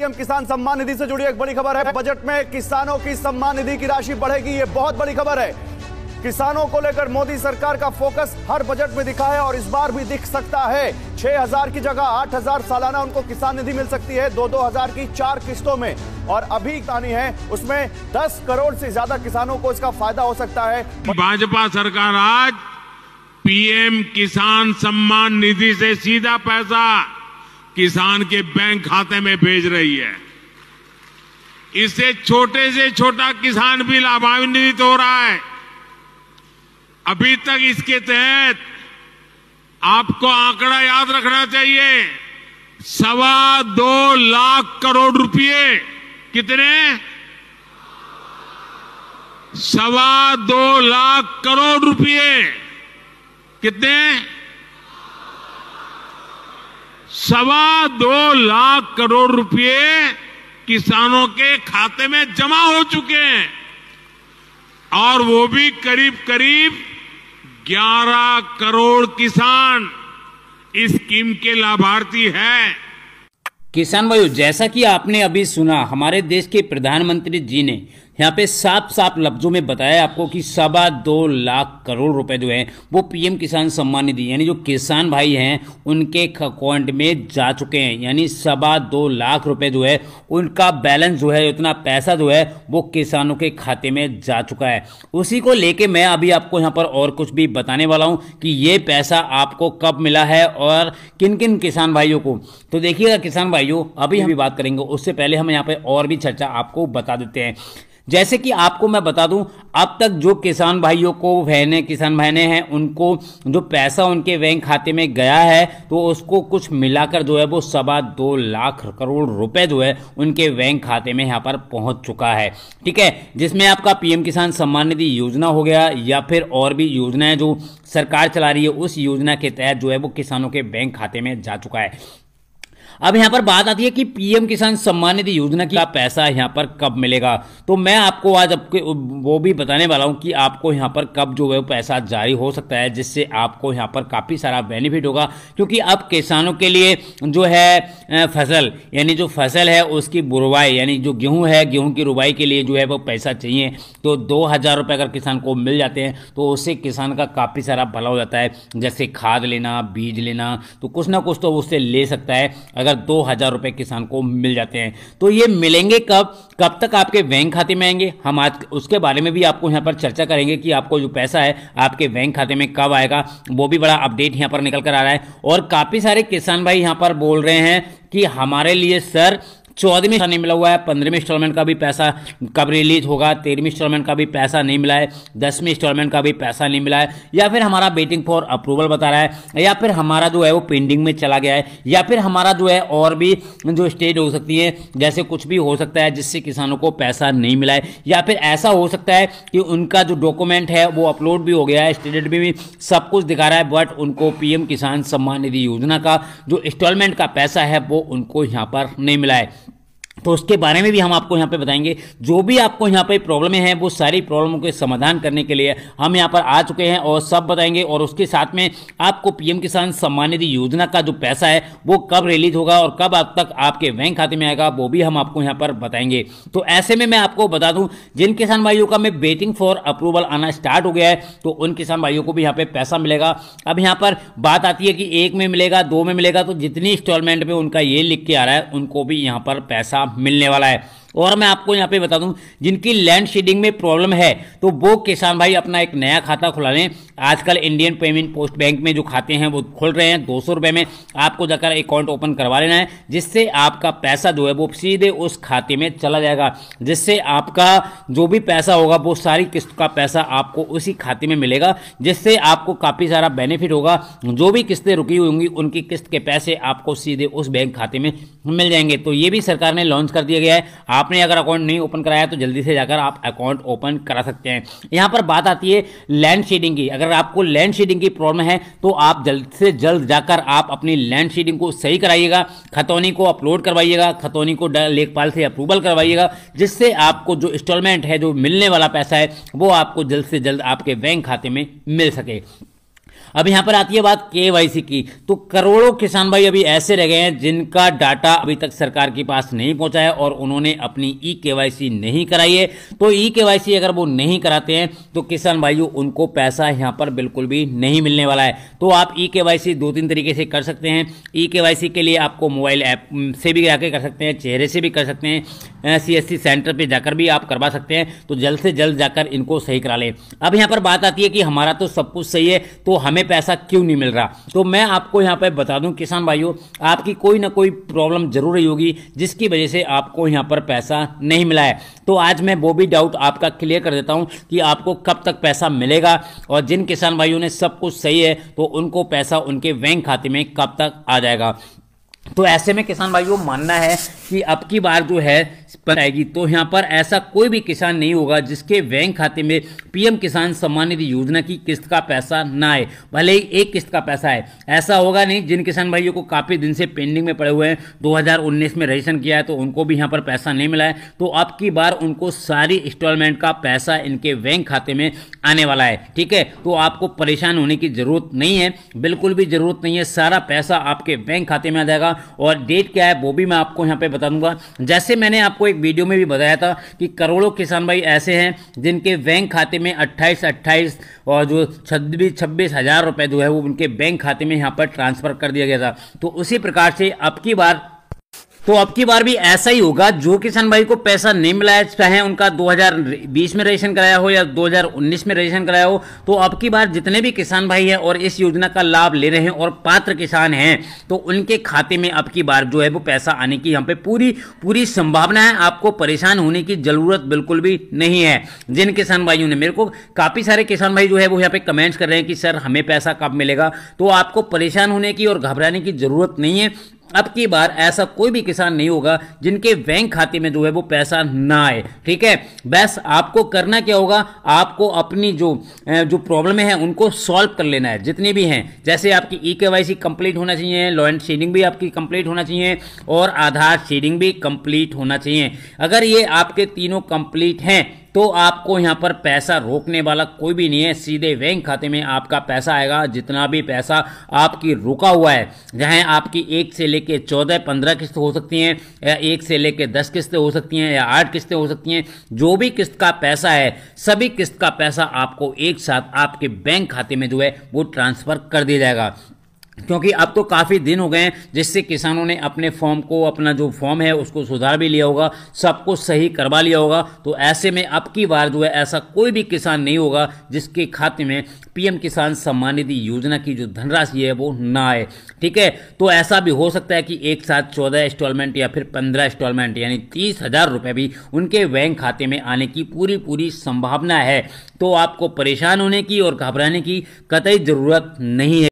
PM किसान सम्मान निधि से जुड़ी एक बड़ी खबर है बजट में किसानों की सम्मान निधि की राशि बढ़ेगी ये बहुत बड़ी खबर है किसानों को लेकर मोदी सरकार का फोकस हर बजट में दिखा है और इस बार भी दिख सकता है 6000 की जगह 8000 सालाना उनको किसान निधि मिल सकती है दो दो हजार की चार किस्तों में और अभी कहानी है उसमें 10 करोड़ से ज्यादा किसानों को इसका फायदा हो सकता है भाजपा सरकार आज पीएम किसान सम्मान निधि से सीधा पैसा किसान के बैंक खाते में भेज रही है इससे छोटे से छोटा किसान भी लाभान्वित हो रहा है अभी तक इसके तहत आपको आंकड़ा याद रखना चाहिए सवा दो लाख करोड़ रुपए कितने सवा दो लाख करोड़ रुपए कितने सवा दो लाख करोड़ रुपए किसानों के खाते में जमा हो चुके हैं और वो भी करीब करीब 11 करोड़ किसान इस स्कीम के लाभार्थी हैं किसान भाइयों जैसा कि आपने अभी सुना हमारे देश के प्रधानमंत्री जी ने यहाँ पे साफ साफ लफ्जों में बताया आपको कि सवा दो लाख करोड़ रुपए जो है वो पीएम किसान सम्मान निधि यानी जो किसान भाई हैं उनके अकाउंट में जा चुके हैं यानी सवा दो लाख रुपए जो है उनका बैलेंस जो है इतना पैसा जो है वो किसानों के खाते में जा चुका है उसी को लेके मैं अभी आपको यहाँ पर और कुछ भी बताने वाला हूँ कि ये पैसा आपको कब मिला है और किन किन किसान भाइयों को तो देखिएगा किसान भाइयों अभी हम बात करेंगे उससे पहले हम यहाँ पर और भी चर्चा आपको बता देते हैं जैसे कि आपको मैं बता दूं अब तक जो किसान भाइयों को बहने किसान बहने हैं उनको जो पैसा उनके बैंक खाते में गया है तो उसको कुछ मिलाकर जो है वो सवा दो लाख करोड़ रुपए जो है उनके बैंक खाते में यहाँ पर पहुंच चुका है ठीक है जिसमें आपका पीएम किसान सम्मान निधि योजना हो गया या फिर और भी योजनाएं जो सरकार चला रही है उस योजना के तहत जो है वो किसानों के बैंक खाते में जा चुका है अब यहाँ पर बात आती है कि पीएम किसान सम्मान निधि योजना की पैसा यहाँ पर कब मिलेगा तो मैं आपको आज आपके वो भी बताने वाला हूँ कि आपको यहाँ पर कब जो है पैसा जारी हो सकता है जिससे आपको यहाँ पर काफ़ी सारा बेनिफिट होगा क्योंकि अब किसानों के लिए जो है फसल यानी जो फसल है उसकी बुरवाई यानी जो गेहूँ है गेहूँ की रुबाई के लिए जो है वो पैसा चाहिए तो दो हज़ार रुपये अगर किसान को मिल जाते हैं तो उससे किसान का काफ़ी सारा भला हो जाता है जैसे खाद लेना बीज लेना तो कुछ ना कुछ तो उससे ले सकता है अगर अगर दो हज़ार रुपये किसान को मिल जाते हैं तो ये मिलेंगे कब कब तक आपके बैंक खाते में आएंगे हम आज उसके बारे में भी आपको यहाँ पर चर्चा करेंगे कि आपको जो पैसा है आपके बैंक खाते में कब आएगा वो भी बड़ा अपडेट यहाँ पर निकल कर आ रहा है और काफ़ी सारे किसान भाई यहाँ पर बोल रहे हैं कि हमारे लिए सर चौदहवें नहीं मिला हुआ है पंद्रहवें इंस्टॉलमेंट का भी पैसा कब रिलीज होगा तेरहवीं इंस्टॉलमेंट का भी पैसा नहीं मिला है दसवीं इंस्टॉलमेंट का भी पैसा नहीं मिला है या फिर हमारा वेटिंग फॉर अप्रूवल बता रहा है या फिर हमारा जो है वो पेंडिंग में चला गया है या फिर हमारा जो है और भी जो स्टेज हो सकती है जैसे कुछ भी हो सकता है जिससे किसानों को पैसा नहीं मिला है या फिर ऐसा हो सकता है कि उनका जो डॉक्यूमेंट है वो अपलोड भी हो गया है स्टेट भी सब कुछ दिखा रहा है बट उनको पीएम किसान सम्मान निधि योजना का जो इंस्टॉलमेंट का पैसा है वो उनको यहाँ पर नहीं मिला है तो उसके बारे में भी हम आपको यहाँ पे बताएंगे जो भी आपको यहाँ पे प्रॉब्लमें हैं वो सारी प्रॉब्लम के समाधान करने के लिए हम यहाँ पर आ चुके हैं और सब बताएंगे और उसके साथ में आपको पीएम किसान सम्मान निधि योजना का जो पैसा है वो कब रिलीज होगा और कब आप तक आपके बैंक खाते में आएगा वो भी हम आपको यहाँ पर बताएंगे तो ऐसे में मैं आपको बता दूँ जिन किसान भाइयों का मैं वेटिंग फॉर अप्रूवल आना स्टार्ट हो गया है तो उन किसान भाइयों को भी यहाँ पर पैसा मिलेगा अब यहाँ पर बात आती है कि एक में मिलेगा दो में मिलेगा तो जितनी इंस्टॉलमेंट में उनका ये लिख के आ रहा है उनको भी यहाँ पर पैसा मिलने वाला है और मैं आपको यहाँ पे बता दूं जिनकी लैंड शेडिंग में प्रॉब्लम है तो वो किसान भाई अपना एक नया खाता खुला लें आजकल इंडियन पेमेंट पोस्ट बैंक में जो खाते हैं वो खुल रहे हैं दो सौ रुपये में आपको जाकर अकाउंट ओपन करवा लेना है जिससे आपका पैसा जो है वो सीधे उस खाते में चला जाएगा जिससे आपका जो भी पैसा होगा वो सारी किस्त का पैसा आपको उसी खाते में मिलेगा जिससे आपको काफ़ी सारा बेनिफिट होगा जो भी किस्तें रुकी हुई होंगी उनकी किस्त के पैसे आपको सीधे उस बैंक खाते में मिल जाएंगे तो ये भी सरकार ने लॉन्च कर दिया गया है आपने अगर अकाउंट नहीं ओपन कराया तो जल्दी से जाकर आप अकाउंट ओपन करा सकते हैं यहां पर बात आती है लैंड शेडिंग की अगर आपको लैंड शेडिंग की प्रॉब्लम है तो आप जल्द से जल्द जाकर आप अपनी लैंड शेडिंग को सही कराइएगा खतौनी को अपलोड करवाइएगा खतौनी को लेखपाल से अप्रूवल करवाइएगा जिससे आपको जो इंस्टॉलमेंट है जो मिलने वाला पैसा है वो आपको जल्द से जल्द आपके बैंक खाते में मिल सके अब यहां पर आती है बात केवाईसी की तो करोड़ों किसान भाई अभी ऐसे रह गए हैं जिनका डाटा अभी तक सरकार के पास नहीं पहुंचा है और उन्होंने अपनी ई केवाईसी नहीं कराई है तो ई केवाईसी अगर वो नहीं कराते हैं तो किसान भाइयों उनको पैसा यहां पर बिल्कुल भी नहीं मिलने वाला है तो आप ई केवाईसी दो तीन तरीके से कर सकते हैं ई केवाईसी के लिए आपको मोबाइल ऐप से भी जाकर कर सकते हैं चेहरे से भी कर सकते हैं सी सेंटर पर जाकर भी आप करवा सकते हैं तो जल्द से जल्द जाकर इनको सही करा लें अब यहां पर बात आती है कि हमारा तो सब कुछ सही है तो हमें पैसा क्यों नहीं मिल रहा तो मैं आपको यहाँ पर बता दूँ किसान भाइयों आपकी कोई ना कोई प्रॉब्लम जरूर रही होगी जिसकी वजह से आपको यहाँ पर पैसा नहीं मिला है तो आज मैं वो भी डाउट आपका क्लियर कर देता हूँ कि आपको कब तक पैसा मिलेगा और जिन किसान भाइयों ने सब कुछ सही है तो उनको पैसा उनके बैंक खाते में कब तक आ जाएगा तो ऐसे में किसान भाइयों मानना है कि अब की बार जो है पर आएगी तो यहाँ पर ऐसा कोई भी किसान नहीं होगा जिसके बैंक खाते में पीएम किसान सम्मान निधि योजना की किस्त का पैसा ना आए भले ही एक किस्त का पैसा आए ऐसा होगा नहीं जिन किसान भाइयों को काफ़ी दिन से पेंडिंग में पड़े हुए हैं 2019 में रजिस्ट्रेशन किया है तो उनको भी यहाँ पर पैसा नहीं मिला है तो अब की बार उनको सारी इंस्टॉलमेंट का पैसा इनके बैंक खाते में आने वाला है ठीक है तो आपको परेशान होने की ज़रूरत नहीं है बिल्कुल भी ज़रूरत नहीं है सारा पैसा आपके बैंक खाते में आ जाएगा और डेट क्या है वो भी मैं आपको यहाँ पे बता दूंगा जैसे मैंने आपको आपको एक वीडियो में भी बताया था कि करोड़ों किसान भाई ऐसे हैं जिनके बैंक खाते में अट्ठाईस अट्ठाईस और जो छब्बीस छब्बीस हज़ार रुपये जो है वो उनके बैंक खाते में यहाँ पर ट्रांसफ़र कर दिया गया था तो उसी प्रकार से अब की बार तो अब की बार भी ऐसा ही होगा जो किसान भाई को पैसा नहीं मिला है चाहे उनका 2020 में रजिस्ट्रेशन कराया हो या 2019 में रजिस्ट्रेशन कराया हो तो अब की बार जितने भी किसान भाई हैं और इस योजना का लाभ ले रहे हैं और पात्र किसान हैं तो उनके खाते में अब की बार जो है वो पैसा आने की यहाँ पे पूरी पूरी संभावना है आपको परेशान होने की जरूरत बिल्कुल भी नहीं है जिन किसान भाइयों ने मेरे को काफ़ी सारे किसान भाई जो है वो यहाँ पे कमेंट्स कर रहे हैं कि सर हमें पैसा कब मिलेगा तो आपको परेशान होने की और घबराने की जरूरत नहीं है अब की बार ऐसा कोई भी किसान नहीं होगा जिनके बैंक खाते में जो है वो पैसा ना आए ठीक है बस आपको करना क्या होगा आपको अपनी जो जो प्रॉब्लम है उनको सॉल्व कर लेना है जितनी भी हैं जैसे आपकी ई के वाई सी कंप्लीट होना चाहिए एंड शेडिंग भी आपकी कंप्लीट होना चाहिए और आधार शेडिंग भी कंप्लीट होना चाहिए अगर ये आपके तीनों कंप्लीट हैं तो आपको यहाँ पर पैसा रोकने वाला कोई भी नहीं है सीधे बैंक खाते में आपका पैसा आएगा जितना भी पैसा आपकी रुका हुआ है जहाँ आपकी एक से लेके चौदह पंद्रह किस्त हो सकती हैं या एक से लेके दस किस्तें हो सकती हैं या आठ किस्तें हो सकती हैं जो भी किस्त का पैसा है सभी किस्त का पैसा आपको एक साथ आपके बैंक खाते में जो है वो ट्रांसफ़र कर दिया जाएगा क्योंकि अब तो काफ़ी दिन हो गए हैं जिससे किसानों ने अपने फॉर्म को अपना जो फॉर्म है उसको सुधार भी लिया होगा सबको सही करवा लिया होगा तो ऐसे में अब की बार जो है ऐसा कोई भी किसान नहीं होगा जिसके खाते में पीएम किसान सम्मान निधि योजना की जो धनराशि है वो ना आए ठीक है तो ऐसा भी हो सकता है कि एक साथ चौदह इंस्टॉलमेंट या फिर पंद्रह इंस्टॉलमेंट यानी तीस हज़ार रुपये भी उनके बैंक खाते में आने की पूरी पूरी संभावना है तो आपको परेशान होने की और घबराने की कतई ज़रूरत नहीं है